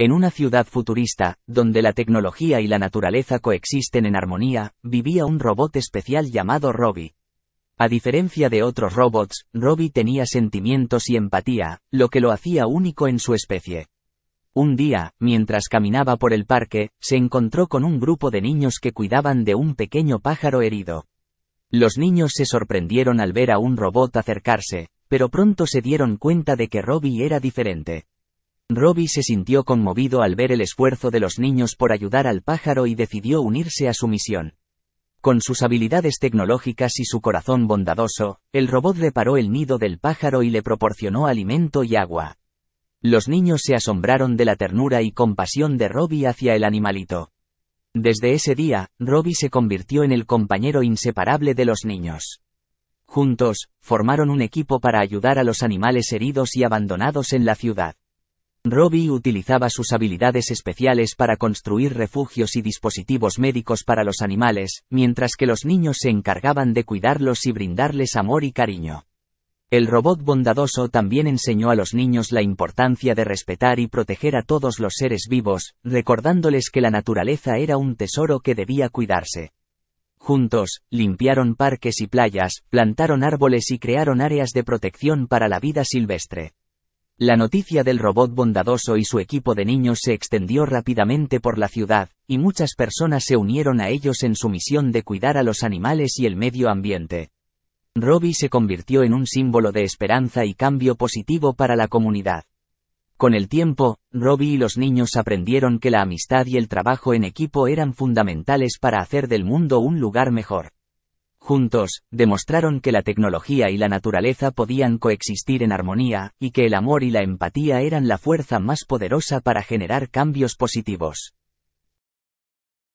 En una ciudad futurista, donde la tecnología y la naturaleza coexisten en armonía, vivía un robot especial llamado Robbie. A diferencia de otros robots, Robbie tenía sentimientos y empatía, lo que lo hacía único en su especie. Un día, mientras caminaba por el parque, se encontró con un grupo de niños que cuidaban de un pequeño pájaro herido. Los niños se sorprendieron al ver a un robot acercarse, pero pronto se dieron cuenta de que Robbie era diferente. Robbie se sintió conmovido al ver el esfuerzo de los niños por ayudar al pájaro y decidió unirse a su misión. Con sus habilidades tecnológicas y su corazón bondadoso, el robot reparó el nido del pájaro y le proporcionó alimento y agua. Los niños se asombraron de la ternura y compasión de Robbie hacia el animalito. Desde ese día, Robbie se convirtió en el compañero inseparable de los niños. Juntos, formaron un equipo para ayudar a los animales heridos y abandonados en la ciudad. Robbie utilizaba sus habilidades especiales para construir refugios y dispositivos médicos para los animales, mientras que los niños se encargaban de cuidarlos y brindarles amor y cariño. El robot bondadoso también enseñó a los niños la importancia de respetar y proteger a todos los seres vivos, recordándoles que la naturaleza era un tesoro que debía cuidarse. Juntos, limpiaron parques y playas, plantaron árboles y crearon áreas de protección para la vida silvestre. La noticia del robot bondadoso y su equipo de niños se extendió rápidamente por la ciudad, y muchas personas se unieron a ellos en su misión de cuidar a los animales y el medio ambiente. Robbie se convirtió en un símbolo de esperanza y cambio positivo para la comunidad. Con el tiempo, Robbie y los niños aprendieron que la amistad y el trabajo en equipo eran fundamentales para hacer del mundo un lugar mejor. Juntos, demostraron que la tecnología y la naturaleza podían coexistir en armonía, y que el amor y la empatía eran la fuerza más poderosa para generar cambios positivos.